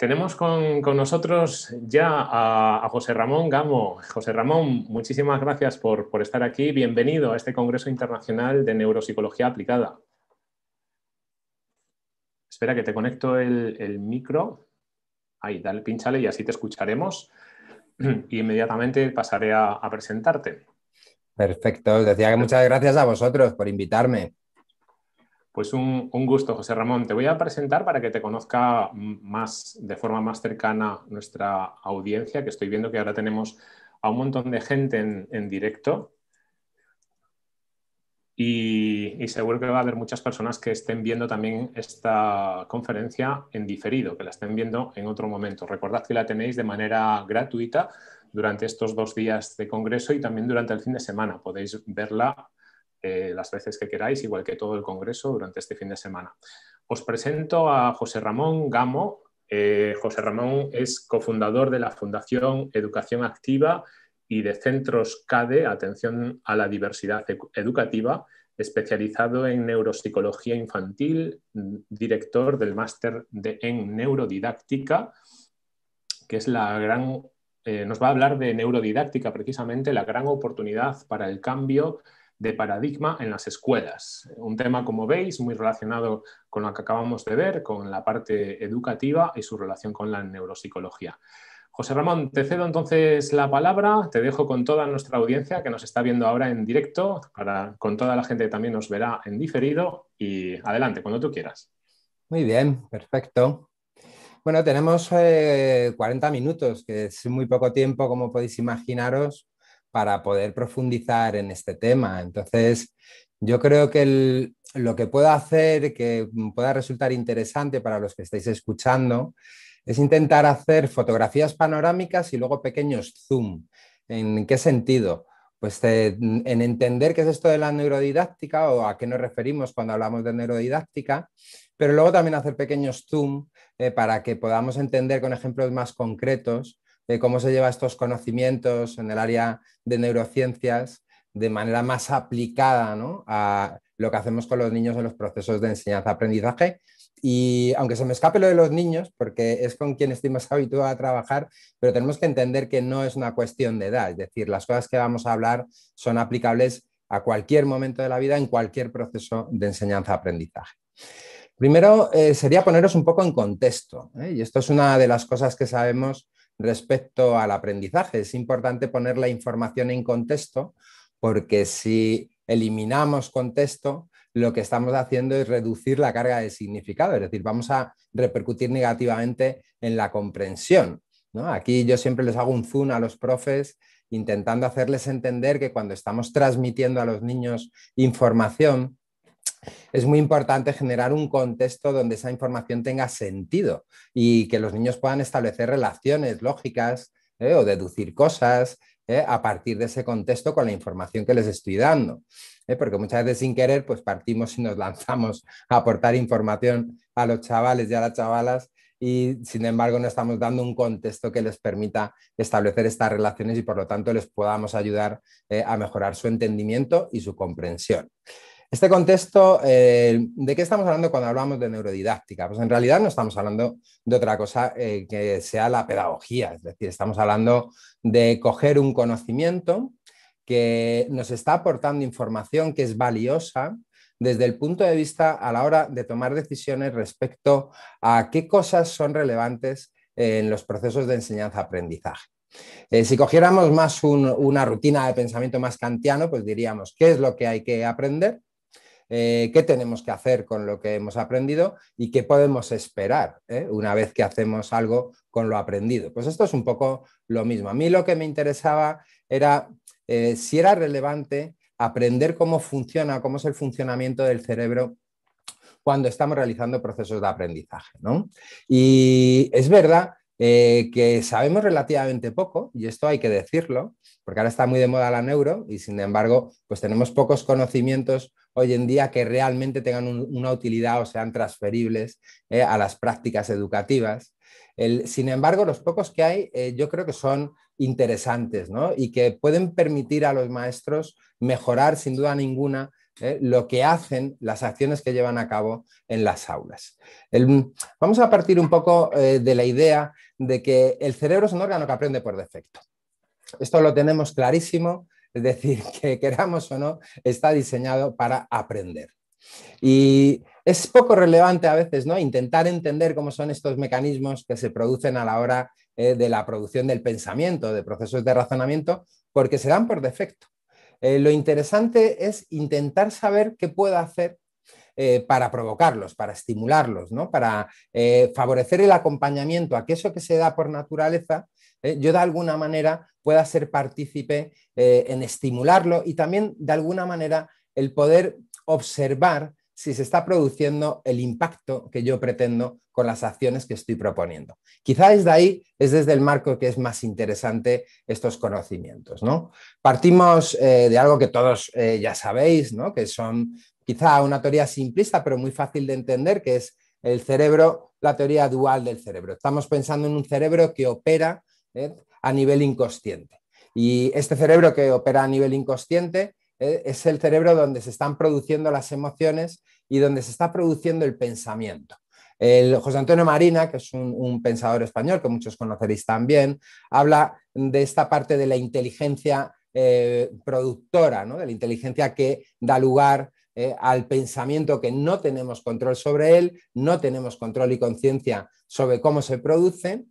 Tenemos con, nosotros ya a, José Ramón Gamo. José Ramón, muchísimas gracias por, estar aquí. Bienvenido a este Congreso Internacional de Neuropsicología Aplicada. Espera que te conecto el, micro. Ahí, dale, pinchale y así te escucharemos. Y inmediatamente pasaré a, a presentarte. Perfecto. decía que muchas gracias a vosotros por invitarme. Pues un, gusto, José Ramón. Te voy a presentar para que te conozca más, de forma más cercana nuestra audiencia, que estoy viendo que ahora tenemos a un montón de gente en, directo. Y, y, seguro que va a haber muchas personas que estén viendo también esta conferencia en diferido, que la estén viendo en otro momento. Recordad que la tenéis de manera gratuita durante estos dos días de congreso y también durante el fin de semana. Podéis verla eh, las veces que queráis, igual que todo el Congreso durante este fin de semana. Os presento a José Ramón Gamo. Eh, José Ramón es cofundador de la Fundación Educación Activa y de Centros CADE, Atención a la Diversidad Educativa, especializado en neuropsicología infantil, director del máster en neurodidáctica, que es la gran, eh, nos va a hablar de neurodidáctica precisamente, la gran oportunidad para el cambio de paradigma en las escuelas. Un tema, como veis, muy relacionado con lo que acabamos de ver, con la parte educativa y su relación con la neuropsicología. José Ramón, te cedo entonces la palabra, te dejo con toda nuestra audiencia que nos está viendo ahora en directo, para, con toda la gente que también nos verá en diferido y adelante, cuando tú quieras. Muy bien, perfecto. Bueno, tenemos 40 eh, minutos, que es muy poco tiempo, como podéis imaginaros, para poder profundizar en este tema. Entonces, yo creo que lo que puedo hacer, que pueda resultar interesante para los que estáis escuchando, es intentar hacer fotografías panorámicas y luego pequeños zoom. ¿En qué sentido? Pues eh, en entender qué es esto de la neurodidáctica o a qué nos referimos cuando hablamos de neurodidáctica, pero luego también hacer pequeños zoom eh, para que podamos entender con ejemplos más concretos cómo se lleva estos conocimientos en el área de neurociencias de manera más aplicada a lo que hacemos con los niños en los procesos de enseñanza-aprendizaje. Y aunque se me escape lo de los niños, porque es con quien estoy más habituado a trabajar, pero tenemos que entender que no es una cuestión de edad, es decir, las cosas que vamos a hablar son aplicables a cualquier momento de la vida, en cualquier proceso de enseñanza-aprendizaje. Primero eh, sería poneros un poco en contexto, ¿eh? y esto es una de las cosas que sabemos respecto al aprendizaje. Es importante poner la información en contexto porque si eliminamos contexto, lo que estamos haciendo es reducir la carga de significado, es decir, vamos a repercutir negativamente en la comprensión. Aquí yo siempre les hago un zoom a los profes intentando hacerles entender que cuando estamos transmitiendo a los niños información, es muy importante generar un contexto donde esa información tenga sentido y que los niños puedan establecer relaciones lógicas ¿eh? o deducir cosas ¿eh? a partir de ese contexto con la información que les estoy dando. ¿eh? Porque muchas veces sin querer, pues partimos y nos lanzamos a aportar información a los chavales y a las chavalas y sin embargo no estamos dando un contexto que les permita establecer estas relaciones y por lo tanto les podamos ayudar a mejorar su entendimiento y su comprensión. Este contexto, eh, ¿de qué estamos hablando cuando hablamos de neurodidáctica? Pues en realidad no estamos hablando de otra cosa eh, que sea la pedagogía, es decir, estamos hablando de coger un conocimiento que nos está aportando información que es valiosa desde el punto de vista a la hora de tomar decisiones respecto a qué cosas son relevantes en los procesos de enseñanza-aprendizaje. Eh, si cogiéramos más una rutina de pensamiento más kantiano, pues diríamos qué es lo que hay que aprender eh, qué tenemos que hacer con lo que hemos aprendido y qué podemos esperar ¿eh? una vez que hacemos algo con lo aprendido. Pues esto es un poco lo mismo. A mí lo que me interesaba era eh, si era relevante aprender cómo funciona, cómo es el funcionamiento del cerebro cuando estamos realizando procesos de aprendizaje. ¿no? Y es verdad que sabemos relativamente poco, y esto hay que decirlo, porque ahora está muy de moda la neuro, y sin embargo, pues tenemos pocos conocimientos hoy en día que realmente tengan una utilidad o sean transferibles eh, a las prácticas educativas. sin embargo, los pocos que hay eh, yo creo que son interesantes y que pueden permitir a los maestros mejorar sin duda ninguna eh, lo que hacen, las acciones que llevan a cabo en las aulas. vamos a partir un poco de la idea de que el cerebro es un órgano que aprende por defecto. Esto lo tenemos clarísimo es decir, que queramos o no, está diseñado para aprender. Y es poco relevante a veces, ¿no? Intentar entender cómo son estos mecanismos que se producen a la hora eh, de la producción del pensamiento, de procesos de razonamiento, porque se dan por defecto. Eh, lo interesante es intentar saber qué puedo hacer eh, para provocarlos, para estimularlos, ¿no? para favorecer el acompañamiento a que eso que se da por naturaleza ¿eh? yo de alguna manera pueda ser partícipe eh, en estimularlo y también de alguna manera el poder observar si se está produciendo el impacto que yo pretendo con las acciones que estoy proponiendo. Quizá desde ahí es desde el marco que es más interesante estos conocimientos. ¿no? Partimos eh, de algo que todos ya sabéis, ¿no? que son quizá una teoría simplista pero muy fácil de entender, que es el cerebro, la teoría dual del cerebro. Estamos pensando en un cerebro que opera ¿eh? a nivel inconsciente. Y este cerebro que opera a nivel inconsciente ¿eh? es el cerebro donde se están produciendo las emociones y donde se está produciendo el pensamiento. El José Antonio Marina, que es un, pensador español que muchos conoceréis también, habla de esta parte de la inteligencia eh, productora, ¿no? de la inteligencia que da lugar al pensamiento que no tenemos control sobre él, no tenemos control y conciencia sobre cómo se produce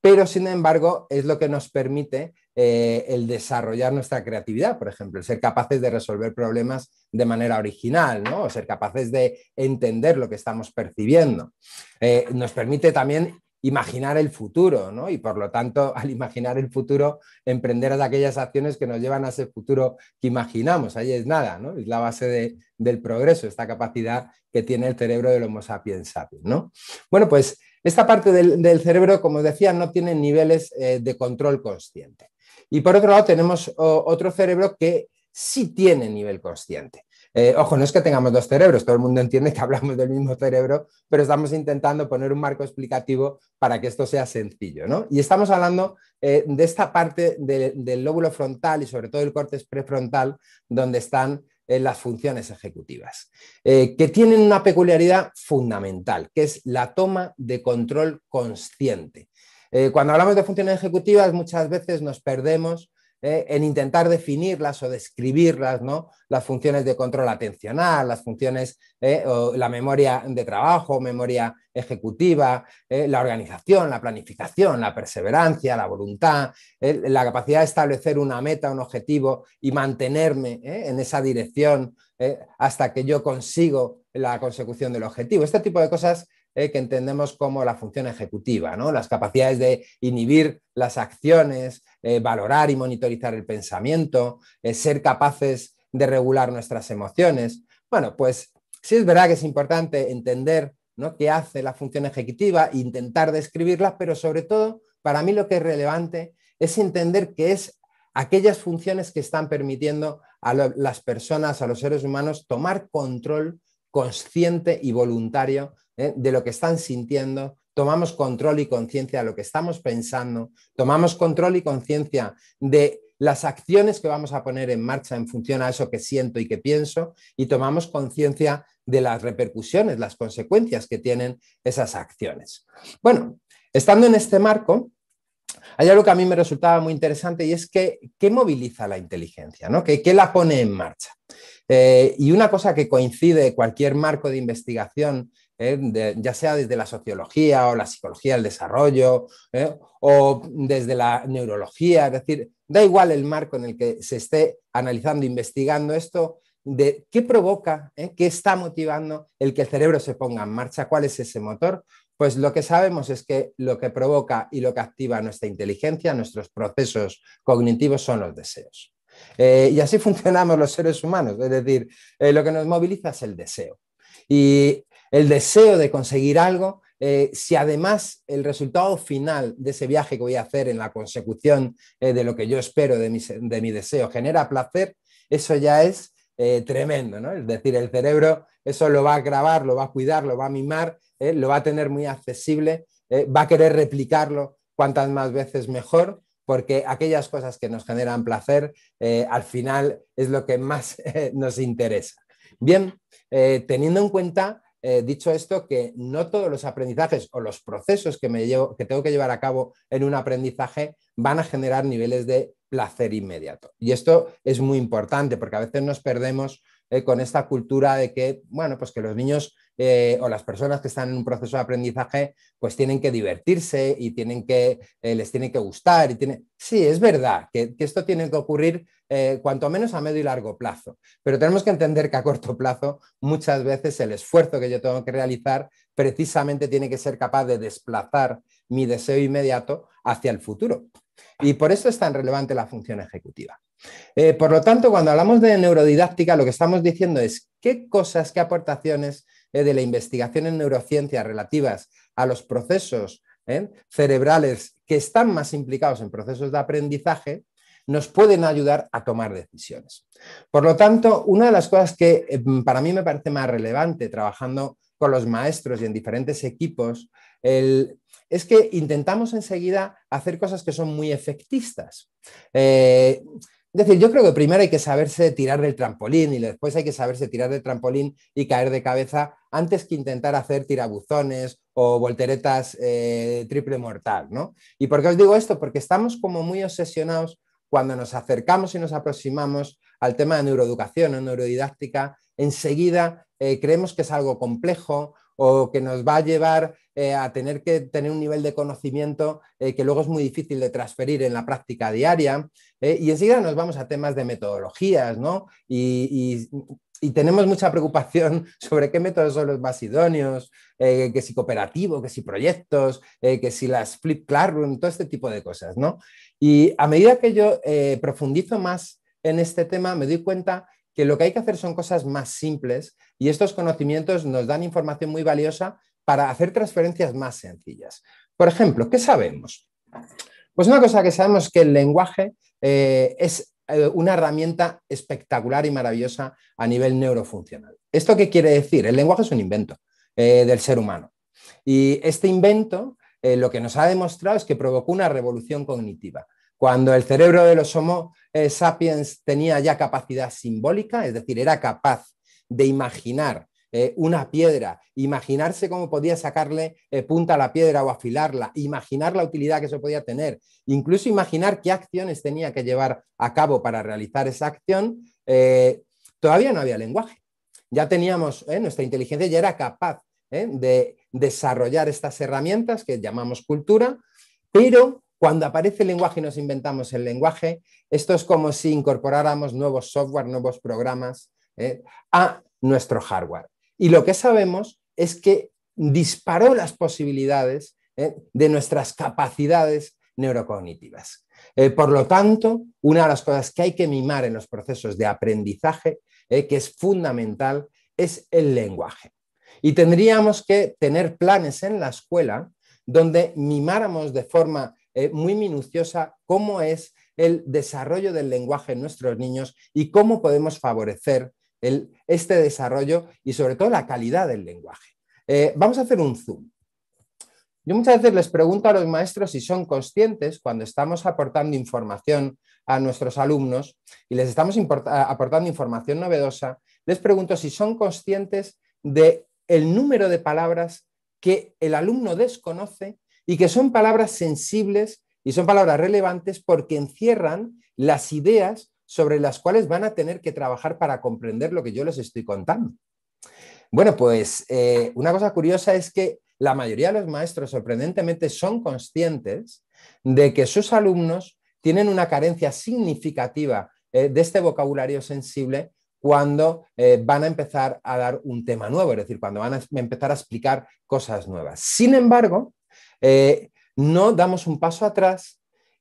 pero sin embargo es lo que nos permite eh, el desarrollar nuestra creatividad, por ejemplo, ser capaces de resolver problemas de manera original, o ser capaces de entender lo que estamos percibiendo. Eh, nos permite también imaginar el futuro, ¿no? Y por lo tanto, al imaginar el futuro, emprender aquellas acciones que nos llevan a ese futuro que imaginamos. Ahí es nada, ¿no? Es la base del progreso, esta capacidad que tiene el cerebro del Homo sapiens sapiens, ¿no? Bueno, pues esta parte del, cerebro, como decía, no tiene niveles eh, de control consciente. Y por otro lado, tenemos otro cerebro que sí tiene nivel consciente. Eh, ojo, no es que tengamos dos cerebros, todo el mundo entiende que hablamos del mismo cerebro, pero estamos intentando poner un marco explicativo para que esto sea sencillo, Y estamos hablando eh, de esta parte del lóbulo frontal y sobre todo el córtex prefrontal, donde están en las funciones ejecutivas, eh, que tienen una peculiaridad fundamental, que es la toma de control consciente. Eh, cuando hablamos de funciones ejecutivas, muchas veces nos perdemos ¿eh? en intentar definirlas o describirlas, ¿no? Las funciones de control atencional, las funciones, ¿eh? la memoria de trabajo, memoria ejecutiva, ¿eh? la organización, la planificación, la perseverancia, la voluntad, la capacidad de establecer una meta, un objetivo y mantenerme en esa dirección hasta que yo consigo la consecución del objetivo. Este tipo de cosas eh, que entendemos como la función ejecutiva, ¿no? las capacidades de inhibir las acciones, eh, valorar y monitorizar el pensamiento, eh, ser capaces de regular nuestras emociones. Bueno, pues sí es verdad que es importante entender ¿no? qué hace la función ejecutiva, intentar describirla, pero sobre todo, para mí lo que es relevante es entender que es aquellas funciones que están permitiendo a las personas, a los seres humanos, tomar control consciente y voluntario ¿eh? de lo que están sintiendo, tomamos control y conciencia de lo que estamos pensando, tomamos control y conciencia de las acciones que vamos a poner en marcha en función a eso que siento y que pienso y tomamos conciencia de las repercusiones, las consecuencias que tienen esas acciones. Bueno, estando en este marco, hay algo que a mí me resultaba muy interesante y es que, ¿qué moviliza la inteligencia? ¿no? ¿Qué, la pone en marcha? Eh, y una cosa que coincide cualquier marco de investigación ¿eh? ya sea desde la sociología o la psicología del desarrollo ¿eh? o desde la neurología, es decir, da igual el marco en el que se esté analizando, investigando esto, de qué provoca, ¿eh? qué está motivando el que el cerebro se ponga en marcha, cuál es ese motor, pues lo que sabemos es que lo que provoca y lo que activa nuestra inteligencia, nuestros procesos cognitivos son los deseos. y así funcionamos los seres humanos, es decir, lo que nos moviliza es el deseo. Y el deseo de conseguir algo, eh, si además el resultado final de ese viaje que voy a hacer en la consecución eh, de lo que yo espero de mi, deseo genera placer, eso ya es eh, tremendo, ¿no? Es decir, el cerebro eso lo va a grabar, lo va a cuidar, lo va a mimar, lo va a tener muy accesible, va a querer replicarlo cuantas más veces mejor, porque aquellas cosas que nos generan placer al final es lo que más nos interesa. Bien, teniendo en cuenta eh, dicho esto, que no todos los aprendizajes o los procesos que, que tengo que llevar a cabo en un aprendizaje van a generar niveles de placer inmediato. Y esto es muy importante porque a veces nos perdemos eh, con esta cultura de que, bueno, pues que los niños eh, o las personas que están en un proceso de aprendizaje, pues tienen que divertirse y tienen que, eh, les tiene que gustar. Y tiene... Sí, es verdad que, esto tiene que ocurrir cuanto menos a medio y largo plazo, pero tenemos que entender que a corto plazo muchas veces el esfuerzo que yo tengo que realizar precisamente tiene que ser capaz de desplazar mi deseo inmediato hacia el futuro. Y por eso es tan relevante la función ejecutiva. Eh, por lo tanto, cuando hablamos de neurodidáctica, lo que estamos diciendo es qué cosas, qué aportaciones eh, de la investigación en neurociencia relativas a los procesos eh, cerebrales que están más implicados en procesos de aprendizaje nos pueden ayudar a tomar decisiones. Por lo tanto, una de las cosas que para mí me parece más relevante trabajando con los maestros y en diferentes equipos es que intentamos enseguida hacer cosas que son muy efectistas. Es decir, yo creo que primero hay que saberse tirar del trampolín y después hay que saberse tirar del trampolín y caer de cabeza antes que intentar hacer tirabuzones o volteretas eh, triple mortal, ¿no? ¿Y por qué os digo esto? Porque estamos como muy obsesionados cuando nos acercamos y nos aproximamos al tema de neuroeducación o neurodidáctica, enseguida eh, creemos que es algo complejo o que nos va a llevar eh, a tener que tener un nivel de conocimiento eh, que luego es muy difícil de transferir en la práctica diaria. Eh, y enseguida nos vamos a temas de metodologías, ¿no? Y, tenemos mucha preocupación sobre qué métodos son los más idóneos, que si cooperativo, que si proyectos, que si las flip classroom, todo este tipo de cosas, ¿no? Y a medida que yo profundizo más en este tema, me doy cuenta que lo que hay que hacer son cosas más simples y estos conocimientos nos dan información muy valiosa para hacer transferencias más sencillas. Por ejemplo, ¿qué sabemos? Pues una cosa que sabemos es que el lenguaje eh, es eh, una herramienta espectacular y maravillosa a nivel neurofuncional. ¿Esto qué quiere decir? El lenguaje es un invento eh, del ser humano. Y este invento lo que nos ha demostrado es que provocó una revolución cognitiva. Cuando el cerebro de los Homo sapiens tenía ya capacidad simbólica, es decir, era capaz de imaginar eh, una piedra, imaginarse cómo podía sacarle eh, punta a la piedra o afilarla, imaginar la utilidad que eso podía tener, incluso imaginar qué acciones tenía que llevar a cabo para realizar esa acción, eh, todavía no había lenguaje. Ya teníamos, nuestra inteligencia ya era capaz de desarrollar estas herramientas que llamamos cultura, pero cuando aparece el lenguaje y nos inventamos el lenguaje, esto es como si incorporáramos nuevos software, nuevos programas a nuestro hardware. Y lo que sabemos es que disparó las posibilidades ¿eh? de nuestras capacidades neurocognitivas. Eh, por lo tanto, una de las cosas que hay que mimar en los procesos de aprendizaje, ¿eh? que es fundamental, es el lenguaje. Y tendríamos que tener planes en la escuela donde mimáramos de forma muy minuciosa cómo es el desarrollo del lenguaje en nuestros niños y cómo podemos favorecer este desarrollo y sobre todo la calidad del lenguaje. Eh, vamos a hacer un zoom. Yo muchas veces les pregunto a los maestros si son conscientes cuando estamos aportando información a nuestros alumnos y les estamos aportando información novedosa, les pregunto si son conscientes de el número de palabras que el alumno desconoce y que son palabras sensibles y son palabras relevantes porque encierran las ideas sobre las cuales van a tener que trabajar para comprender lo que yo les estoy contando. Bueno, pues eh, una cosa curiosa es que la mayoría de los maestros sorprendentemente son conscientes de que sus alumnos tienen una carencia significativa eh, de este vocabulario sensible cuando eh, van a empezar a dar un tema nuevo, es decir, cuando van a empezar a explicar cosas nuevas. Sin embargo, no damos un paso atrás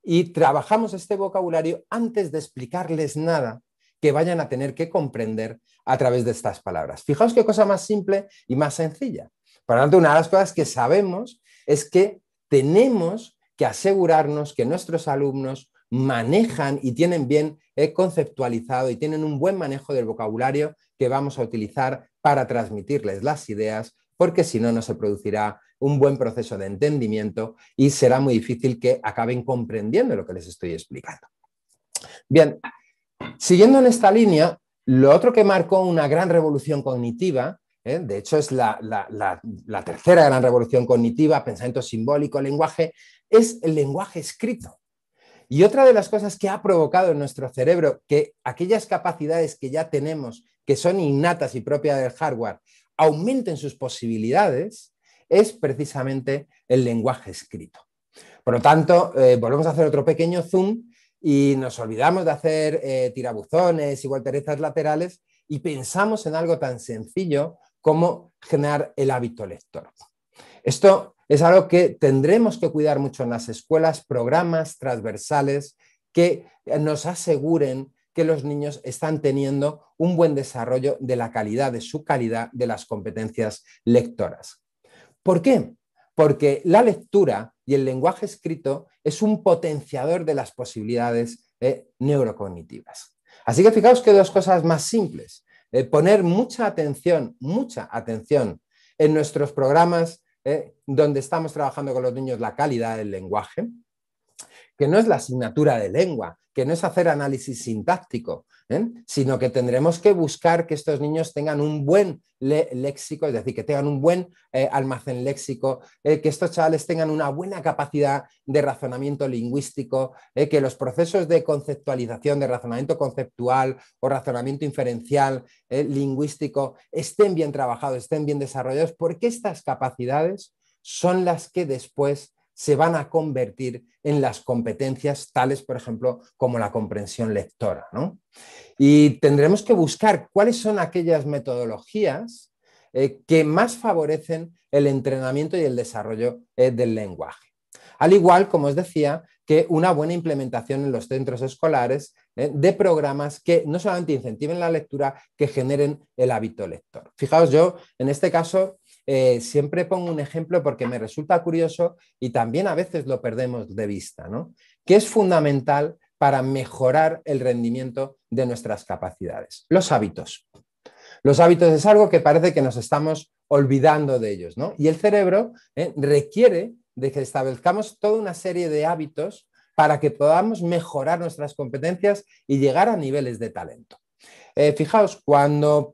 y trabajamos este vocabulario antes de explicarles nada que vayan a tener que comprender a través de estas palabras. Fijaos qué cosa más simple y más sencilla. Por lo tanto, una de las cosas que sabemos es que tenemos que asegurarnos que nuestros alumnos manejan y tienen bien eh, conceptualizado y tienen un buen manejo del vocabulario que vamos a utilizar para transmitirles las ideas, porque si no, no se producirá un buen proceso de entendimiento y será muy difícil que acaben comprendiendo lo que les estoy explicando. Bien, siguiendo en esta línea, lo otro que marcó una gran revolución cognitiva ¿eh? De hecho, es la, la, tercera gran revolución cognitiva, pensamiento simbólico, lenguaje, es el lenguaje escrito. Y otra de las cosas que ha provocado en nuestro cerebro que aquellas capacidades que ya tenemos, que son innatas y propias del hardware, aumenten sus posibilidades, es precisamente el lenguaje escrito. Por lo tanto, eh, volvemos a hacer otro pequeño zoom y nos olvidamos de hacer eh, tirabuzones y volteretas laterales y pensamos en algo tan sencillo como generar el hábito lector. Esto es algo que tendremos que cuidar mucho en las escuelas, programas transversales que nos aseguren que los niños están teniendo un buen desarrollo de la calidad, de su calidad, de las competencias lectoras. ¿Por qué? Porque la lectura y el lenguaje escrito es un potenciador de las posibilidades eh, neurocognitivas. Así que fijaos que dos cosas más simples. Eh, poner mucha atención, mucha atención en nuestros programas eh, donde estamos trabajando con los niños la calidad del lenguaje, que no es la asignatura de lengua, que no es hacer análisis sintáctico, ¿eh? sino que tendremos que buscar que estos niños tengan un buen léxico, es decir, que tengan un buen eh, almacén léxico, eh, que estos chavales tengan una buena capacidad de razonamiento lingüístico, que los procesos de conceptualización, de razonamiento conceptual o razonamiento inferencial lingüístico estén bien trabajados, estén bien desarrollados, porque estas capacidades son las que después se van a convertir en las competencias tales, por ejemplo, como la comprensión lectora. Y tendremos que buscar cuáles son aquellas metodologías eh, que más favorecen el entrenamiento y el desarrollo eh, del lenguaje. Al igual, como os decía, que una buena implementación en los centros escolares ¿eh? de programas que no solamente incentiven la lectura, que generen el hábito lector. Fijaos, yo en este caso eh, siempre pongo un ejemplo porque me resulta curioso y también a veces lo perdemos de vista, ¿no? Que es fundamental para mejorar el rendimiento de nuestras capacidades. Los hábitos. Los hábitos es algo que parece que nos estamos olvidando de ellos, ¿no? Y el cerebro ¿eh? requiere de que establezcamos toda una serie de hábitos para que podamos mejorar nuestras competencias y llegar a niveles de talento. Eh, fijaos, cuando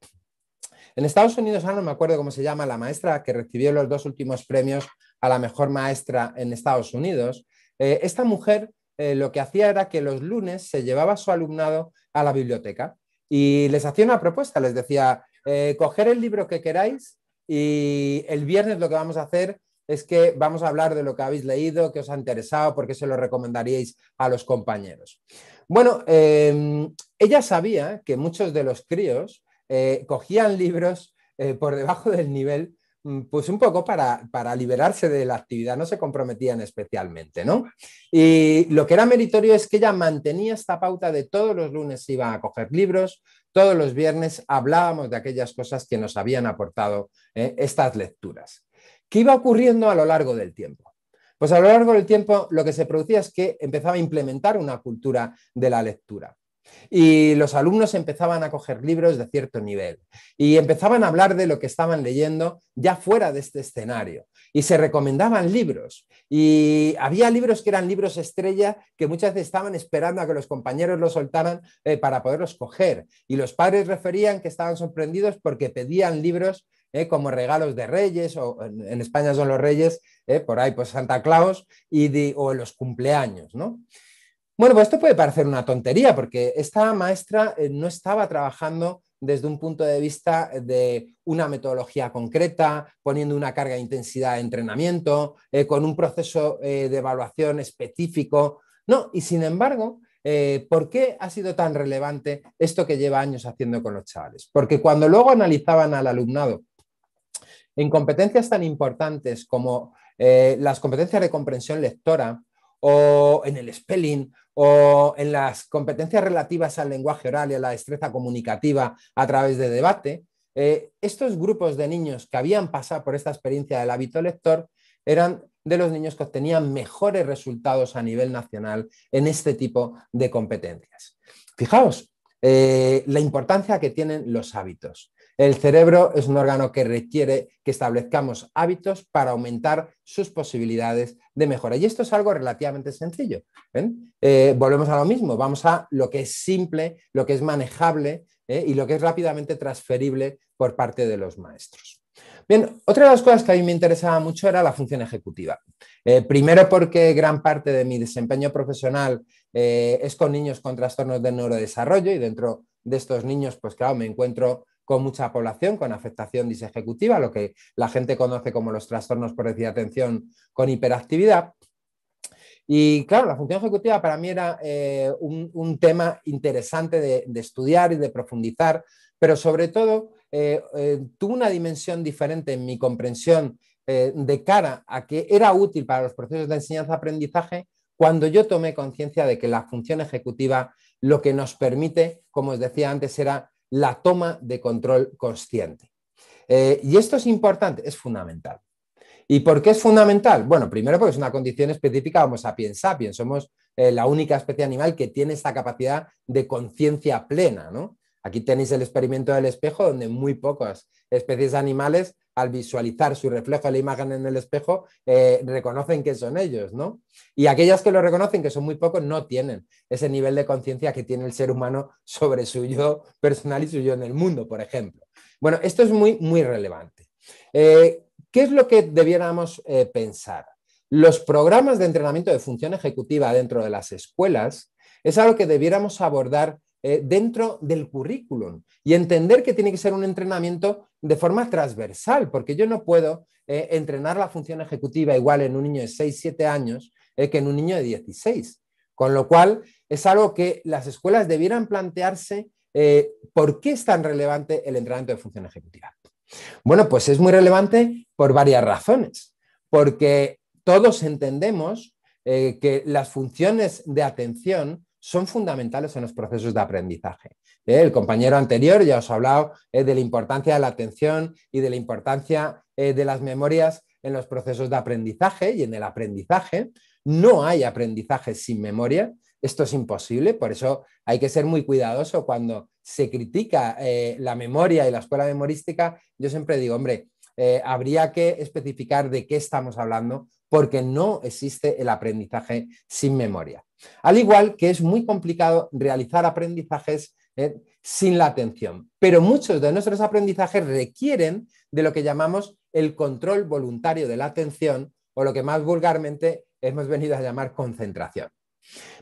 en Estados Unidos, ahora no me acuerdo cómo se llama, la maestra que recibió los dos últimos premios a la mejor maestra en Estados Unidos, eh, esta mujer eh, lo que hacía era que los lunes se llevaba a su alumnado a la biblioteca y les hacía una propuesta, les decía, coger el libro que queráis y el viernes lo que vamos a hacer es que vamos a hablar de lo que habéis leído, que os ha interesado, por qué se lo recomendaríais a los compañeros. Bueno, em, ella sabía que muchos de los críos eh, cogían libros eh, por debajo del nivel, mm, pues un poco para, para, liberarse de la actividad, no se comprometían especialmente, ¿no? Y lo que era meritorio es que ella mantenía esta pauta de todos los lunes iba a coger libros, todos los viernes hablábamos de aquellas cosas que nos habían aportado eh, estas lecturas. ¿Qué iba ocurriendo a lo largo del tiempo? Pues a lo largo del tiempo lo que se producía es que empezaba a implementar una cultura de la lectura. Y los alumnos empezaban a coger libros de cierto nivel y empezaban a hablar de lo que estaban leyendo ya fuera de este escenario. Y se recomendaban libros. Y había libros que eran libros estrella que muchas veces estaban esperando a que los compañeros los soltaran eh, para poderlos coger. Y los padres referían que estaban sorprendidos porque pedían libros ¿eh? como regalos de reyes, o en, España son los reyes, ¿eh? por ahí pues Santa Claus, y en o los cumpleaños, ¿no? Bueno, pues esto puede parecer una tontería, porque esta maestra eh, no estaba trabajando desde un punto de vista de una metodología concreta, poniendo una carga de intensidad de entrenamiento, con un proceso de evaluación específico. No, y sin embargo, ¿por qué ha sido tan relevante esto que lleva años haciendo con los chavales? Porque cuando luego analizaban al alumnado en competencias tan importantes como eh, las competencias de comprensión lectora o en el spelling o en las competencias relativas al lenguaje oral y a la destreza comunicativa a través de debate, eh, estos grupos de niños que habían pasado por esta experiencia del hábito lector eran de los niños que obtenían mejores resultados a nivel nacional en este tipo de competencias. Fijaos eh, la importancia que tienen los hábitos. El cerebro es un órgano que requiere que establezcamos hábitos para aumentar sus posibilidades de mejora. Y esto es algo relativamente sencillo. Eh, volvemos a lo mismo, vamos a lo que es simple, lo que es manejable ¿eh? y lo que es rápidamente transferible por parte de los maestros. Bien, otra de las cosas que a mí me interesaba mucho era la función ejecutiva. Eh, primero porque gran parte de mi desempeño profesional es con niños con trastornos de neurodesarrollo y dentro de estos niños, pues claro, me encuentro con mucha población con afectación disejecutiva, lo que la gente conoce como los trastornos por decir atención con hiperactividad. Y claro, la función ejecutiva para mí era eh, un, tema interesante de, estudiar y de profundizar, pero sobre todo eh, eh, tuvo una dimensión diferente en mi comprensión de cara a que era útil para los procesos de enseñanza-aprendizaje cuando yo tomé conciencia de que la función ejecutiva lo que nos permite, como os decía antes, era la toma de control consciente. Eh, y esto es importante, es fundamental. ¿Y por qué es fundamental? Bueno, primero porque es una condición específica vamos a pensar bien Somos eh, la única especie animal que tiene esta capacidad de conciencia plena. ¿no? Aquí tenéis el experimento del espejo, donde muy pocas especies animales al visualizar su reflejo la imagen en el espejo, eh, reconocen que son ellos, ¿no? Y aquellas que lo reconocen, que son muy pocos, no tienen ese nivel de conciencia que tiene el ser humano sobre su yo personal y su yo en el mundo, por ejemplo. Bueno, esto es muy, muy relevante. Eh, ¿Qué es lo que debiéramos eh, pensar? Los programas de entrenamiento de función ejecutiva dentro de las escuelas es algo que debiéramos abordar dentro del currículum y entender que tiene que ser un entrenamiento de forma transversal, porque yo no puedo eh, entrenar la función ejecutiva igual en un niño de 6, 7 años eh, que en un niño de 16. Con lo cual, es algo que las escuelas debieran plantearse eh, por qué es tan relevante el entrenamiento de función ejecutiva. Bueno, pues es muy relevante por varias razones, porque todos entendemos que las funciones de atención son fundamentales en los procesos de aprendizaje. El compañero anterior ya os ha hablado eh, de la importancia de la atención y de la importancia eh, de las memorias en los procesos de aprendizaje y en el aprendizaje. No hay aprendizaje sin memoria. Esto es imposible, por eso hay que ser muy cuidadoso cuando se critica eh, la memoria y la escuela memorística. Yo siempre digo, hombre, habría que especificar de qué estamos hablando porque no existe el aprendizaje sin memoria. Al igual que es muy complicado realizar aprendizajes eh, sin la atención, pero muchos de nuestros aprendizajes requieren de lo que llamamos el control voluntario de la atención o lo que más vulgarmente hemos venido a llamar concentración.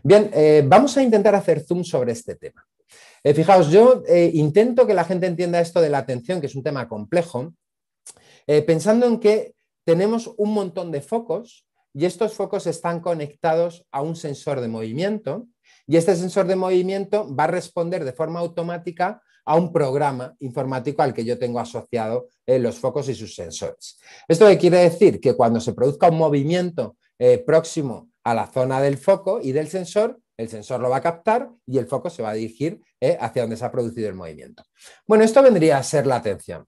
Bien, eh, vamos a intentar hacer zoom sobre este tema. Eh, fijaos, yo intento que la gente entienda esto de la atención, que es un tema complejo, pensando en que tenemos un montón de focos y estos focos están conectados a un sensor de movimiento y este sensor de movimiento va a responder de forma automática a un programa informático al que yo tengo asociado eh, los focos y sus sensores. ¿Esto quiere decir? Que cuando se produzca un movimiento eh, próximo a la zona del foco y del sensor, el sensor lo va a captar y el foco se va a dirigir eh, hacia donde se ha producido el movimiento. Bueno, esto vendría a ser la atención.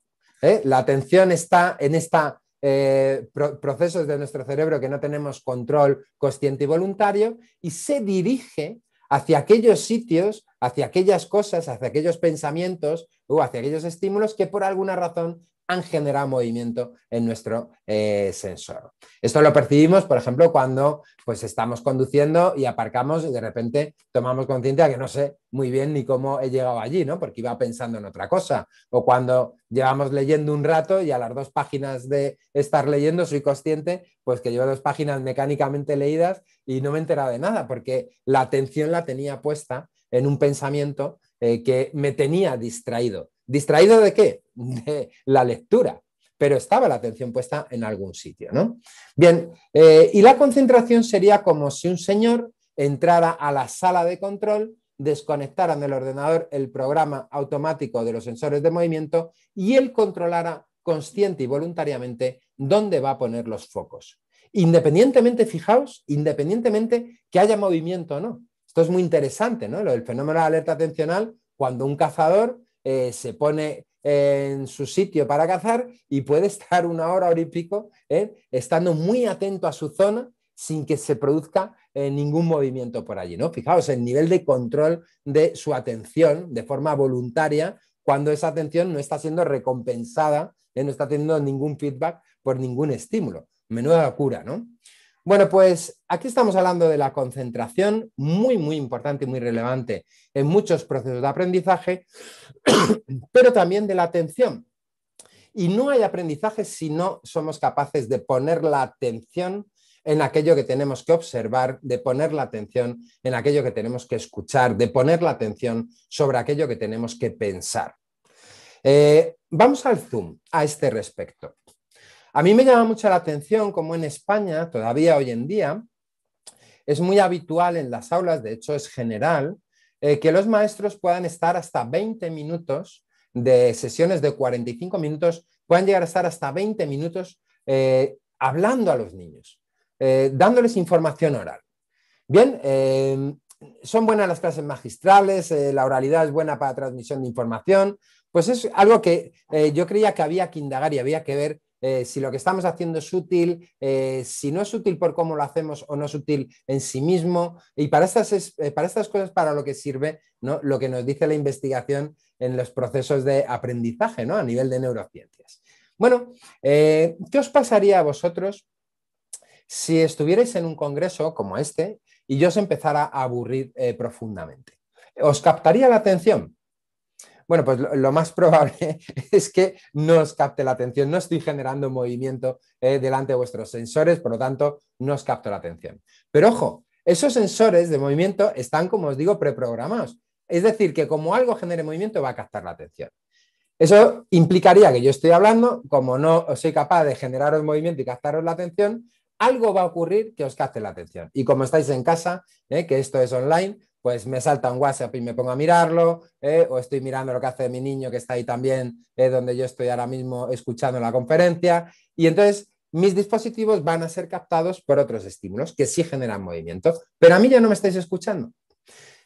La atención está en esta eh, procesos de nuestro cerebro que no tenemos control consciente y voluntario y se dirige hacia aquellos sitios, hacia aquellas cosas, hacia aquellos pensamientos o hacia aquellos estímulos que por alguna razón han generado movimiento en nuestro eh, sensor. Esto lo percibimos, por ejemplo, cuando pues, estamos conduciendo y aparcamos y de repente tomamos conciencia de que no sé muy bien ni cómo he llegado allí, ¿no? porque iba pensando en otra cosa. O cuando llevamos leyendo un rato y a las dos páginas de estar leyendo soy consciente pues que llevo dos páginas mecánicamente leídas y no me he enterado de nada porque la atención la tenía puesta en un pensamiento eh, que me tenía distraído ¿Distraído de qué? De la lectura, pero estaba la atención puesta en algún sitio, ¿no? Bien, eh, y la concentración sería como si un señor entrara a la sala de control, desconectara del ordenador el programa automático de los sensores de movimiento y él controlara consciente y voluntariamente dónde va a poner los focos. Independientemente, fijaos, independientemente que haya movimiento o no. Esto es muy interesante, ¿no? El fenómeno de alerta atencional, cuando un cazador eh, se pone en su sitio para cazar y puede estar una hora, hora y pico, ¿eh? estando muy atento a su zona sin que se produzca eh, ningún movimiento por allí. ¿no? Fijaos el nivel de control de su atención de forma voluntaria cuando esa atención no está siendo recompensada, no está teniendo ningún feedback por ningún estímulo. Menuda cura, ¿no? Bueno, pues aquí estamos hablando de la concentración, muy, muy importante y muy relevante en muchos procesos de aprendizaje, pero también de la atención. Y no hay aprendizaje si no somos capaces de poner la atención en aquello que tenemos que observar, de poner la atención en aquello que tenemos que escuchar, de poner la atención sobre aquello que tenemos que pensar. Eh, vamos al Zoom a este respecto. A mí me llama mucho la atención cómo en España, todavía hoy en día, es muy habitual en las aulas, de hecho es general, eh, que los maestros puedan estar hasta 20 minutos de sesiones de 45 minutos, puedan llegar a estar hasta 20 minutos eh, hablando a los niños, eh, dándoles información oral. Bien, son buenas las clases magistrales, la oralidad es buena para transmisión de información, pues es algo que yo creía que había que indagar y había que ver eh, si lo que estamos haciendo es útil, eh, si no es útil por cómo lo hacemos o no es útil en sí mismo. Y para estas, eh, para estas cosas, para lo que sirve lo que nos dice la investigación en los procesos de aprendizaje a nivel de neurociencias. Bueno, ¿qué os pasaría a vosotros si estuvierais en un congreso como este y yo os empezara a aburrir profundamente? ¿Os captaría la atención? Bueno, pues lo, más probable es que no os capte la atención, no estoy generando movimiento eh, delante de vuestros sensores, por lo tanto, no os capto la atención. Pero ojo, esos sensores de movimiento están, como os digo, preprogramados. Es decir, que como algo genere movimiento, va a captar la atención. Eso implicaría que yo estoy hablando, como no soy capaz de generaros movimiento y captaros la atención, algo va a ocurrir que os capte la atención. Y como estáis en casa, eh, que esto es online, pues me salta un WhatsApp y me pongo a mirarlo, eh, o estoy mirando lo que hace mi niño que está ahí también, eh, donde yo estoy ahora mismo escuchando la conferencia, y entonces mis dispositivos van a ser captados por otros estímulos que sí generan movimiento, pero a mí ya no me estáis escuchando.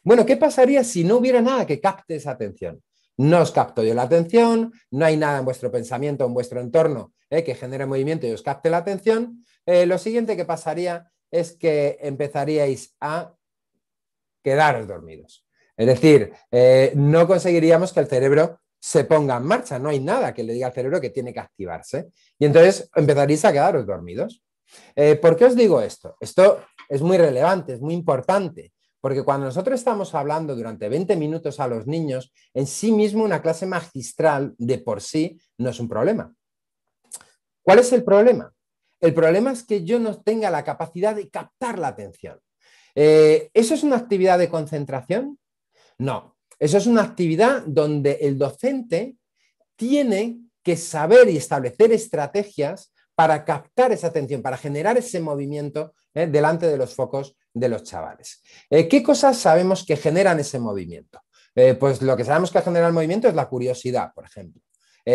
Bueno, ¿qué pasaría si no hubiera nada que capte esa atención? No os capto yo la atención, no hay nada en vuestro pensamiento, en vuestro entorno eh, que genere movimiento y os capte la atención. lo siguiente que pasaría es que empezaríais a quedaros dormidos. Es decir, eh, no conseguiríamos que el cerebro se ponga en marcha, no hay nada que le diga al cerebro que tiene que activarse. Y entonces empezaréis a quedaros dormidos. Eh, ¿Por qué os digo esto? Esto es muy relevante, es muy importante, porque cuando nosotros estamos hablando durante 20 minutos a los niños, en sí mismo una clase magistral de por sí no es un problema. ¿Cuál es el problema? El problema es que yo no tenga la capacidad de captar la atención. Eh, ¿Eso es una actividad de concentración? No, eso es una actividad donde el docente tiene que saber y establecer estrategias para captar esa atención, para generar ese movimiento eh, delante de los focos de los chavales. Eh, ¿Qué cosas sabemos que generan ese movimiento? pues lo que sabemos que genera el movimiento es la curiosidad, por ejemplo.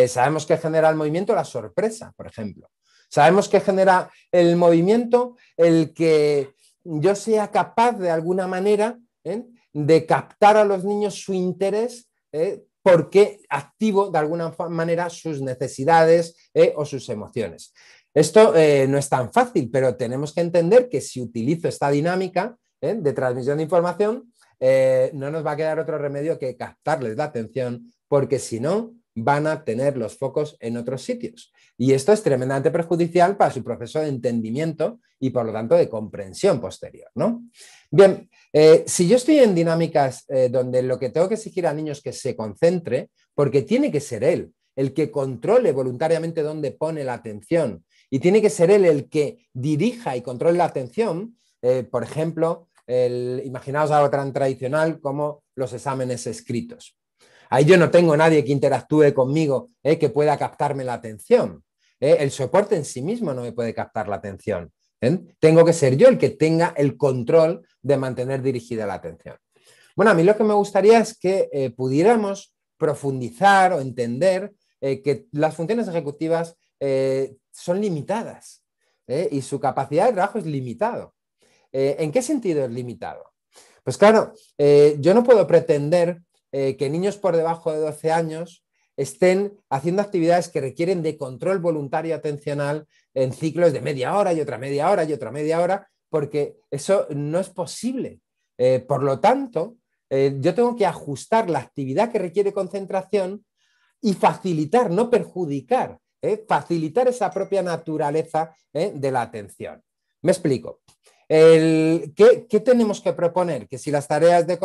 sabemos que genera el movimiento la sorpresa, por ejemplo. Sabemos que genera el movimiento el que yo sea capaz de alguna manera ¿eh? de captar a los niños su interés ¿eh? porque activo de alguna manera sus necesidades ¿eh? o sus emociones. Esto no es tan fácil, pero tenemos que entender que si utilizo esta dinámica de transmisión de información, no nos va a quedar otro remedio que captarles la atención, porque si no, van a tener los focos en otros sitios. Y esto es tremendamente perjudicial para su proceso de entendimiento y por lo tanto de comprensión posterior. ¿no? Bien, eh, si yo estoy en dinámicas eh, donde lo que tengo que exigir a niños es que se concentre, porque tiene que ser él el que controle voluntariamente dónde pone la atención y tiene que ser él el que dirija y controle la atención, eh, por ejemplo, imaginaos algo tan tradicional como los exámenes escritos. Ahí yo no tengo nadie que interactúe conmigo, eh, que pueda captarme la atención. Eh. el soporte en sí mismo no me puede captar la atención. ¿eh? Tengo que ser yo el que tenga el control de mantener dirigida la atención. Bueno, a mí lo que me gustaría es que pudiéramos profundizar o entender que las funciones ejecutivas son limitadas y su capacidad de trabajo es limitado. ¿En qué sentido es limitado? Pues claro, yo no puedo pretender eh, que niños por debajo de 12 años estén haciendo actividades que requieren de control voluntario atencional en ciclos de media hora y otra media hora y otra media hora, porque eso no es posible. Eh, por lo tanto, eh, yo tengo que ajustar la actividad que requiere concentración y facilitar, no perjudicar, facilitar esa propia naturaleza de la atención. Me explico. El, ¿qué, tenemos que proponer? Que si las tareas de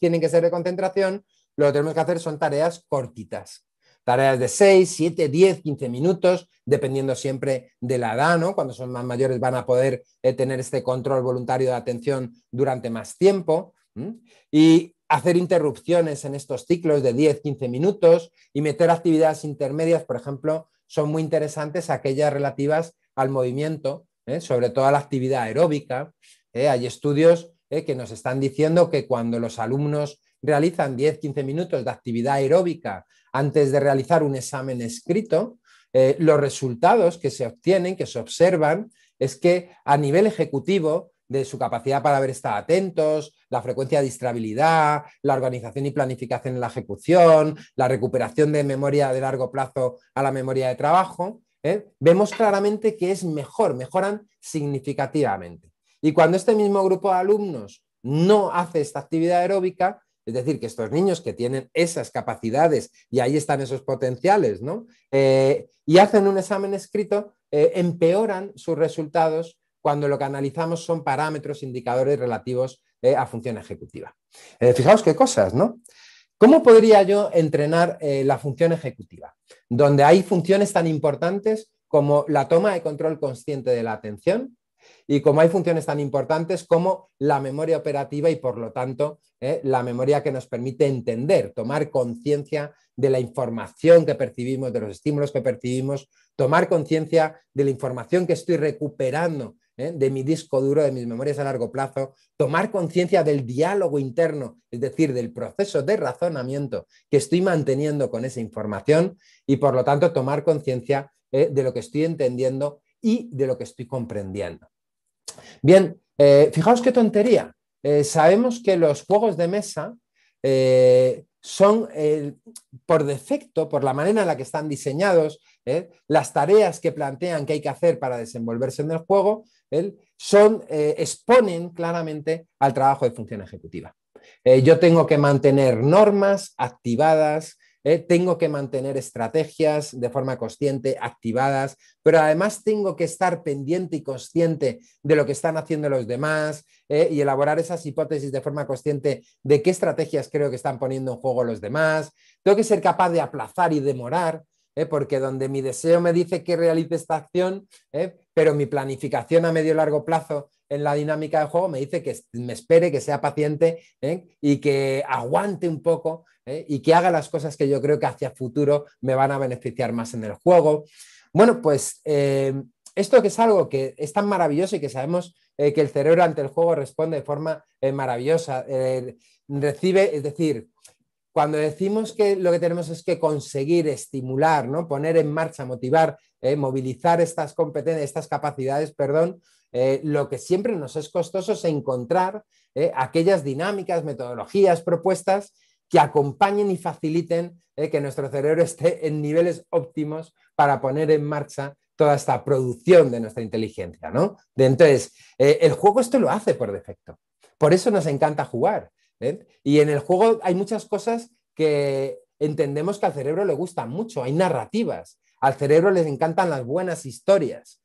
tienen que ser de concentración, lo que tenemos que hacer son tareas cortitas. Tareas de 6, 7, 10, 15 minutos, dependiendo siempre de la edad, Cuando son más mayores van a poder eh, tener este control voluntario de atención durante más tiempo. Y hacer interrupciones en estos ciclos de 10, 15 minutos y meter actividades intermedias, por ejemplo, son muy interesantes aquellas relativas al movimiento, ¿eh? sobre toda la actividad aeróbica. ¿eh? Hay estudios ¿eh? que nos están diciendo que cuando los alumnos realizan 10-15 minutos de actividad aeróbica antes de realizar un examen escrito, los resultados que se obtienen, que se observan, es que a nivel ejecutivo de su capacidad para haber estado atentos, la frecuencia de distrabilidad, la organización y planificación en la ejecución, la recuperación de memoria de largo plazo a la memoria de trabajo, ¿eh? vemos claramente que es mejor, mejoran significativamente. Y cuando este mismo grupo de alumnos no hace esta actividad aeróbica, es decir, que estos niños que tienen esas capacidades y ahí están esos potenciales, ¿no? Eh, y hacen un examen escrito, eh, empeoran sus resultados cuando lo que analizamos son parámetros, indicadores relativos a función ejecutiva. fijaos qué cosas, ¿no? ¿Cómo podría yo entrenar eh, la función ejecutiva? Donde hay funciones tan importantes como la toma de control consciente de la atención y como hay funciones tan importantes como la memoria operativa y por lo tanto eh, la memoria que nos permite entender, tomar conciencia de la información que percibimos, de los estímulos que percibimos, tomar conciencia de la información que estoy recuperando ¿eh? de mi disco duro, de mis memorias a largo plazo, tomar conciencia del diálogo interno, es decir, del proceso de razonamiento que estoy manteniendo con esa información y por lo tanto tomar conciencia ¿eh? de lo que estoy entendiendo y de lo que estoy comprendiendo. Bien, eh, fijaos qué tontería. sabemos que los juegos de mesa son eh, por defecto, por la manera en la que están diseñados, ¿eh? las tareas que plantean que hay que hacer para desenvolverse en el juego, ¿eh? son, exponen claramente al trabajo de función ejecutiva. yo tengo que mantener normas activadas, eh, tengo que mantener estrategias de forma consciente, activadas, pero además tengo que estar pendiente y consciente de lo que están haciendo los demás eh, y elaborar esas hipótesis de forma consciente de qué estrategias creo que están poniendo en juego los demás. Tengo que ser capaz de aplazar y demorar, eh, porque donde mi deseo me dice que realice esta acción, pero mi planificación a medio y largo plazo en la dinámica del juego me dice que me espere, que sea paciente y que aguante un poco ¿eh? y que haga las cosas que yo creo que hacia futuro me van a beneficiar más en el juego. Bueno, pues eh, esto que es algo que es tan maravilloso y que sabemos eh, que el cerebro ante el juego responde de forma maravillosa, recibe, es decir, cuando decimos que lo que tenemos es que conseguir estimular, ¿no? poner en marcha, motivar, movilizar estas estas capacidades, perdón, lo que siempre nos es costoso es encontrar aquellas dinámicas, metodologías, propuestas que acompañen y faciliten eh, que nuestro cerebro esté en niveles óptimos para poner en marcha toda esta producción de nuestra inteligencia, ¿no? entonces, eh, el juego esto lo hace por defecto. Por eso nos encanta jugar. ¿eh? Y en el juego hay muchas cosas que entendemos que al cerebro le gustan mucho. Hay narrativas. Al cerebro les encantan las buenas historias.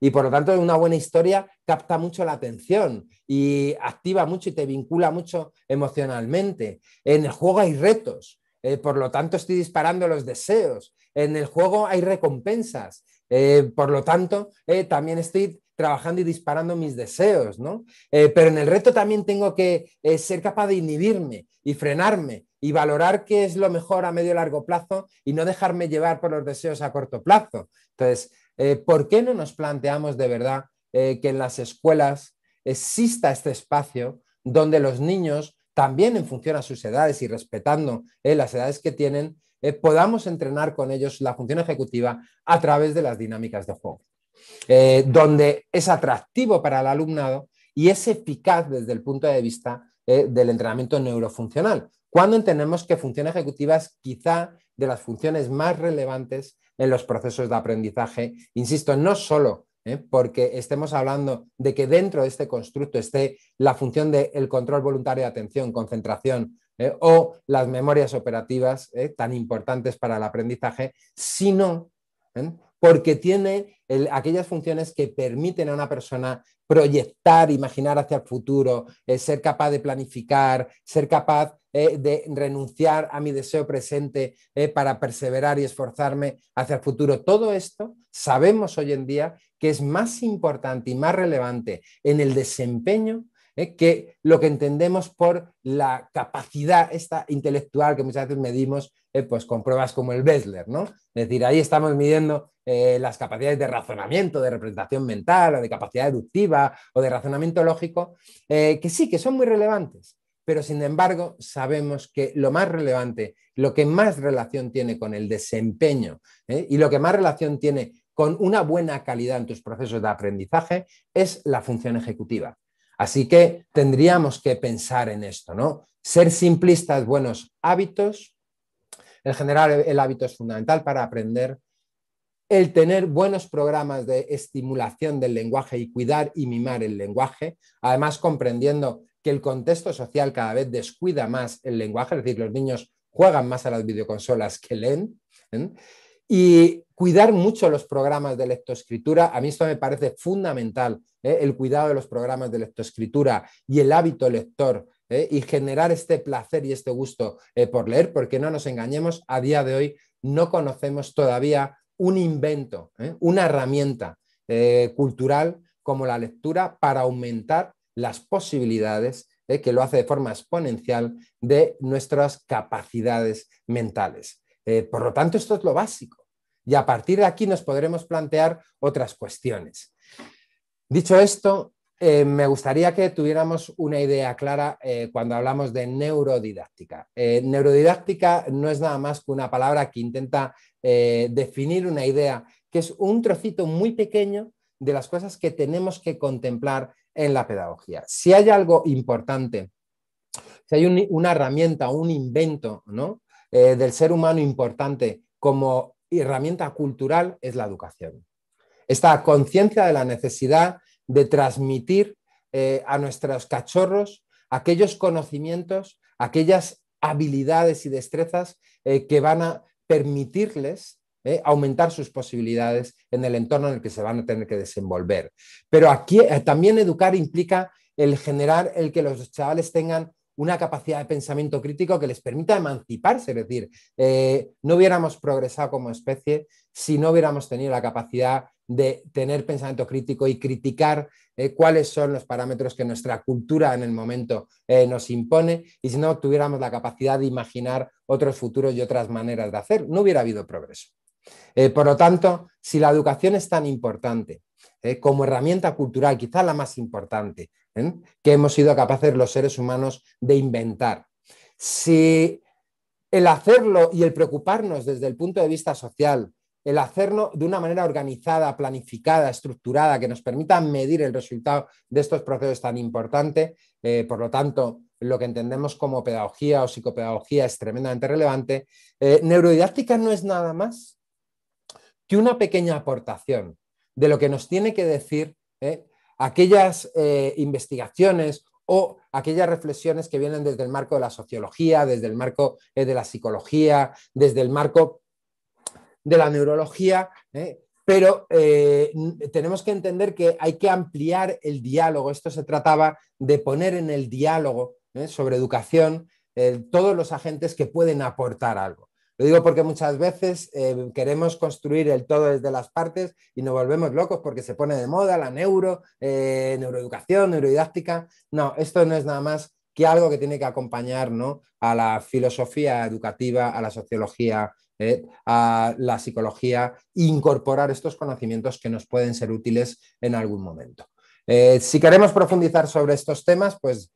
Y por lo tanto, una buena historia capta mucho la atención y activa mucho y te vincula mucho emocionalmente. En el juego hay retos, eh, por lo tanto, estoy disparando los deseos. En el juego hay recompensas, eh, por lo tanto, eh, también estoy trabajando y disparando mis deseos, ¿no? pero en el reto también tengo que ser capaz de inhibirme y frenarme y valorar qué es lo mejor a medio y largo plazo y no dejarme llevar por los deseos a corto plazo. Entonces, eh, ¿Por qué no nos planteamos de verdad eh, que en las escuelas exista este espacio donde los niños, también en función a sus edades y respetando eh, las edades que tienen, podamos entrenar con ellos la función ejecutiva a través de las dinámicas de juego? donde es atractivo para el alumnado y es eficaz desde el punto de vista del entrenamiento neurofuncional, cuando entendemos que función ejecutiva es quizá de las funciones más relevantes en los procesos de aprendizaje, insisto, no solo ¿eh? porque estemos hablando de que dentro de este constructo esté la función del control voluntario de atención, concentración ¿eh? o las memorias operativas ¿eh? tan importantes para el aprendizaje, sino porque tiene aquellas funciones que permiten a una persona proyectar, imaginar hacia el futuro, ser capaz de planificar, ser capaz eh, de renunciar a mi deseo presente eh, para perseverar y esforzarme hacia el futuro. Todo esto sabemos hoy en día que es más importante y más relevante en el desempeño eh, que lo que entendemos por la capacidad esta intelectual que muchas veces medimos pues con pruebas como el Bessler, ¿no? Es decir, ahí estamos midiendo las capacidades de razonamiento, de representación mental, o de capacidad deductiva, o de razonamiento lógico, que sí, que son muy relevantes, pero sin embargo sabemos que lo más relevante, lo que más relación tiene con el desempeño ¿eh? y lo que más relación tiene con una buena calidad en tus procesos de aprendizaje es la función ejecutiva. Así que tendríamos que pensar en esto, ¿no? Ser simplistas, buenos hábitos, En general, el hábito es fundamental para aprender, el tener buenos programas de estimulación del lenguaje y cuidar y mimar el lenguaje, además comprendiendo que el contexto social cada vez descuida más el lenguaje, es decir, los niños juegan más a las videoconsolas que leen. ¿eh? Y cuidar mucho los programas de lectoescritura, a mí esto me parece fundamental, ¿eh? el cuidado de los programas de lectoescritura y el hábito lector ¿eh? y generar este placer y este gusto por leer, porque no nos engañemos, a día de hoy no conocemos todavía un invento, una herramienta cultural como la lectura para aumentar las posibilidades, eh, que lo hace de forma exponencial, de nuestras capacidades mentales. Eh, por lo tanto, esto es lo básico. Y a partir de aquí nos podremos plantear otras cuestiones. Dicho esto, eh, me gustaría que tuviéramos una idea clara cuando hablamos de neurodidáctica. neurodidáctica no es nada más que una palabra que intenta definir una idea, que es un trocito muy pequeño de las cosas que tenemos que contemplar en la pedagogía. Si hay algo importante, si hay una herramienta, un invento eh, del ser humano importante como herramienta cultural, es la educación. Esta conciencia de la necesidad de transmitir eh, a nuestros cachorros aquellos conocimientos, aquellas habilidades y destrezas eh, que van a permitirles ¿eh? aumentar sus posibilidades en el entorno en el que se van a tener que desenvolver. Pero aquí eh, también educar implica el generar el que los chavales tengan una capacidad de pensamiento crítico que les permita emanciparse. Es decir, eh, no hubiéramos progresado como especie si no hubiéramos tenido la capacidad de tener pensamiento crítico y criticar cuáles son los parámetros que nuestra cultura en el momento nos impone y si no tuviéramos la capacidad de imaginar otros futuros y otras maneras de hacer, no hubiera habido progreso. Eh, por lo tanto, si la educación es tan importante eh, como herramienta cultural, quizá la más importante ¿eh? que hemos sido capaces los seres humanos de inventar, si el hacerlo y el preocuparnos desde el punto de vista social, el hacerlo de una manera organizada, planificada, estructurada, que nos permita medir el resultado de estos procesos tan importantes, por lo tanto, lo que entendemos como pedagogía o psicopedagogía es tremendamente relevante. neurodidáctica no es nada más que una pequeña aportación de lo que nos tiene que decir ¿eh? aquellas eh, investigaciones o aquellas reflexiones que vienen desde el marco de la sociología, desde el marco eh, de la psicología, desde el marco de la neurología, pero tenemos que entender que hay que ampliar el diálogo. Esto se trataba de poner en el diálogo sobre educación todos los agentes que pueden aportar algo. Lo digo porque muchas veces eh, queremos construir el todo desde las partes y nos volvemos locos porque se pone de moda la neuro, eh, neuroeducación, neurodidáctica. No, esto no es nada más que algo que tiene que acompañar a la filosofía educativa, a la sociología, eh, a la psicología, incorporar estos conocimientos que nos pueden ser útiles en algún momento. si queremos profundizar sobre estos temas, pues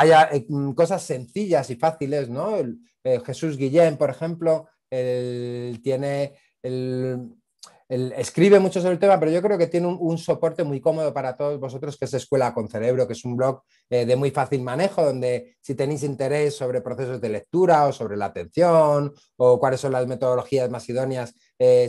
haya eh, mm, cosas sencillas y fáciles, ¿no? Eh, Jesús Guillén, por ejemplo, tiene escribe mucho sobre el tema, pero yo creo que tiene un, soporte muy cómodo para todos vosotros, que es Escuela con Cerebro, que es un blog eh, de muy fácil manejo, donde si tenéis interés sobre procesos de lectura o sobre la atención o cuáles son las metodologías más idóneas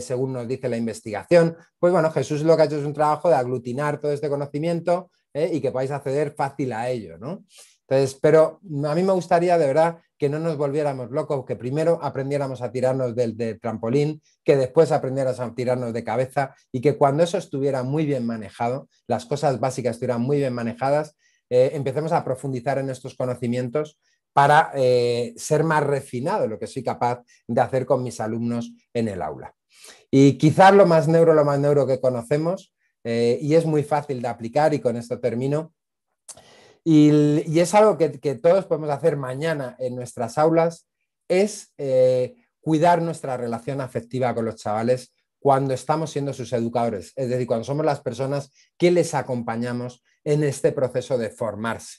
según nos dice la investigación, pues bueno, Jesús lo que ha hecho es un trabajo de aglutinar todo este conocimiento y que podáis acceder fácil a ello, ¿no? Entonces, pero a mí me gustaría de verdad que no nos volviéramos locos, que primero aprendiéramos a tirarnos del, trampolín, que después aprendiéramos a tirarnos de cabeza y que cuando eso estuviera muy bien manejado, las cosas básicas estuvieran muy bien manejadas, eh, empecemos a profundizar en estos conocimientos para eh, ser más refinado lo que soy capaz de hacer con mis alumnos en el aula. Y quizás lo más neuro, lo más neuro que conocemos, eh, y es muy fácil de aplicar, y con esto termino, y, es algo que, todos podemos hacer mañana en nuestras aulas, es eh, cuidar nuestra relación afectiva con los chavales cuando estamos siendo sus educadores, es decir, cuando somos las personas que les acompañamos en este proceso de formarse.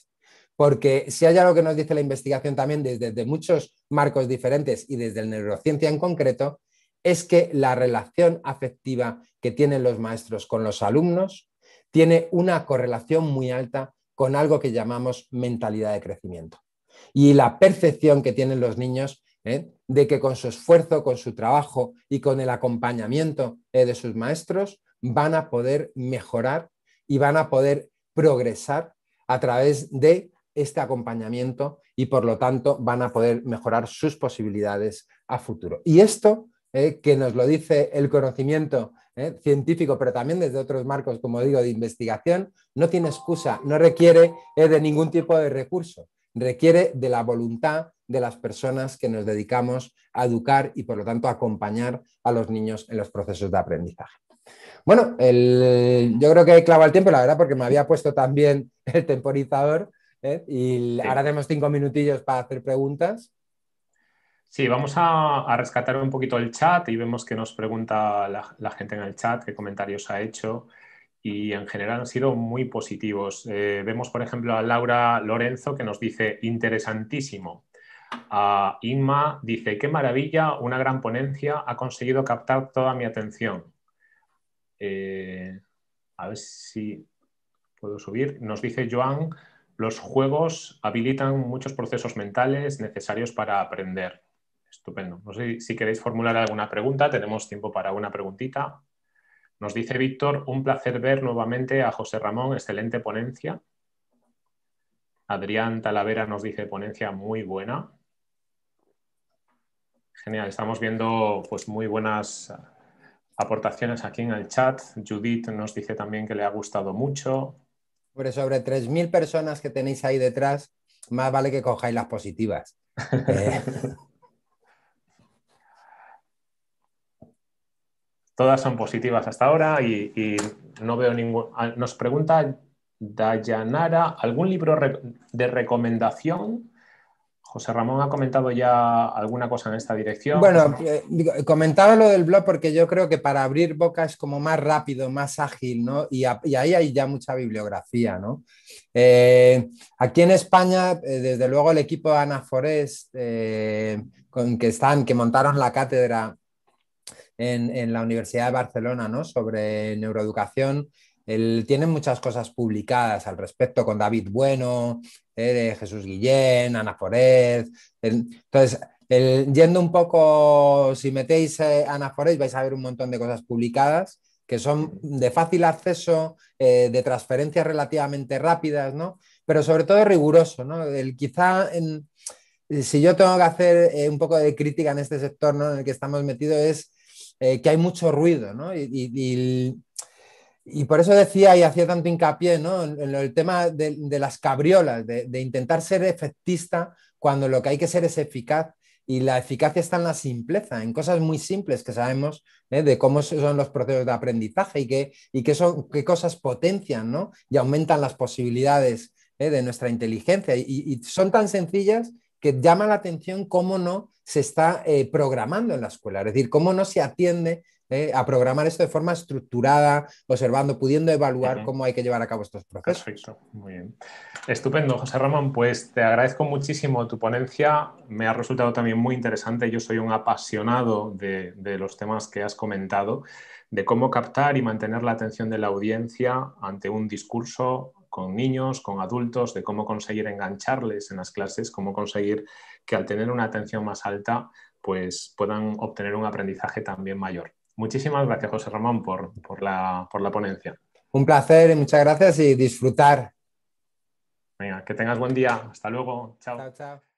Porque si hay algo que nos dice la investigación también desde, muchos marcos diferentes y desde el neurociencia en concreto, es que la relación afectiva que tienen los maestros con los alumnos tiene una correlación muy alta con algo que llamamos mentalidad de crecimiento. Y la percepción que tienen los niños ¿eh? de que con su esfuerzo, con su trabajo y con el acompañamiento eh, de sus maestros van a poder mejorar y van a poder progresar a través de este acompañamiento y por lo tanto van a poder mejorar sus posibilidades a futuro. Y esto ¿eh? que nos lo dice el conocimiento ¿eh? científico, pero también desde otros marcos, como digo, de investigación, no tiene excusa, no requiere eh, de ningún tipo de recurso, requiere de la voluntad de las personas que nos dedicamos a educar y, por lo tanto, acompañar a los niños en los procesos de aprendizaje. Bueno, yo creo que he clavado el tiempo, la verdad, porque me había puesto también el temporizador ¿eh? y ahora tenemos cinco minutillos para hacer preguntas. Sí, vamos a, rescatar un poquito el chat y vemos que nos pregunta la, gente en el chat, qué comentarios ha hecho y en general han sido muy positivos. Eh, vemos, por ejemplo, a Laura Lorenzo que nos dice interesantísimo. A Inma dice, qué maravilla, una gran ponencia, ha conseguido captar toda mi atención. Eh, a ver si puedo subir. Nos dice Joan, los juegos habilitan muchos procesos mentales necesarios para aprender. Estupendo. No sé si queréis formular alguna pregunta, tenemos tiempo para una preguntita. Nos dice Víctor, un placer ver nuevamente a José Ramón, excelente ponencia. Adrián Talavera nos dice ponencia muy buena. Genial, estamos viendo pues muy buenas aportaciones aquí en el chat. Judith nos dice también que le ha gustado mucho. Sobre, sobre 3.000 personas que tenéis ahí detrás, más vale que cojáis las positivas. Eh, Todas son positivas hasta ahora y, no veo ningún... Ah, nos pregunta Dayanara, ¿algún libro de recomendación? José Ramón ha comentado ya alguna cosa en esta dirección. Bueno, eh, comentaba lo del blog porque yo creo que para abrir boca es como más rápido, más ágil, ¿no? Y, ahí hay ya mucha bibliografía, ¿no? Eh, aquí en España, eh, desde luego el equipo Ana Forest, con que están, que montaron la cátedra en, en la Universidad de Barcelona sobre neuroeducación. él tiene muchas cosas publicadas al respecto con David Bueno, eh, Jesús Guillén, Ana Forez. entonces, yendo un poco, si metéis eh, Ana Forez, vais a ver un montón de cosas publicadas que son de fácil acceso, eh, de transferencias relativamente rápidas, pero sobre todo riguroso. ¿no? quizá si yo tengo que hacer un poco de crítica en este sector en el que estamos metidos es eh, que hay mucho ruido, ¿no? Y, y, por eso decía y hacía tanto hincapié ¿no? en, el tema de, las cabriolas, de, intentar ser efectista cuando lo que hay que ser es eficaz. Y la eficacia está en la simpleza, en cosas muy simples que sabemos ¿eh? de cómo son los procesos de aprendizaje y qué que son, qué cosas potencian ¿no? y aumentan las posibilidades ¿eh? de nuestra inteligencia. Y, y son tan sencillas que llama la atención cómo no se está eh, programando en la escuela, es decir, cómo no se atiende eh, a programar esto de forma estructurada, observando, pudiendo evaluar cómo hay que llevar a cabo estos procesos. Perfecto, muy bien. Estupendo, José Ramón, pues te agradezco muchísimo tu ponencia, me ha resultado también muy interesante, yo soy un apasionado de, de los temas que has comentado, de cómo captar y mantener la atención de la audiencia ante un discurso con niños, con adultos, de cómo conseguir engancharles en las clases, cómo conseguir que al tener una atención más alta, pues puedan obtener un aprendizaje también mayor. Muchísimas gracias, José Ramón, por, la, la ponencia. Un placer y muchas gracias y disfrutar. Venga, que tengas buen día. Hasta luego. Chao, chao.